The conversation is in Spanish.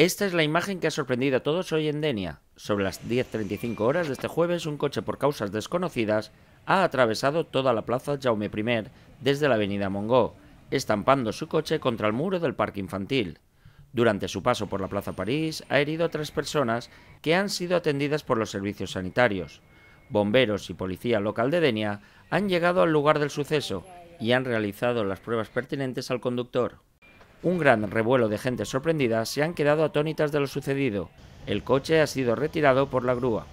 Esta es la imagen que ha sorprendido a todos hoy en Denia. Sobre las 10.35 horas de este jueves, un coche por causas desconocidas ha atravesado toda la plaza Jaume I desde la avenida Mongó, estampando su coche contra el muro del parque infantil. Durante su paso por la plaza París, ha herido a tres personas que han sido atendidas por los servicios sanitarios. Bomberos y policía local de Denia han llegado al lugar del suceso y han realizado las pruebas pertinentes al conductor un gran revuelo de gente sorprendida se han quedado atónitas de lo sucedido. El coche ha sido retirado por la grúa.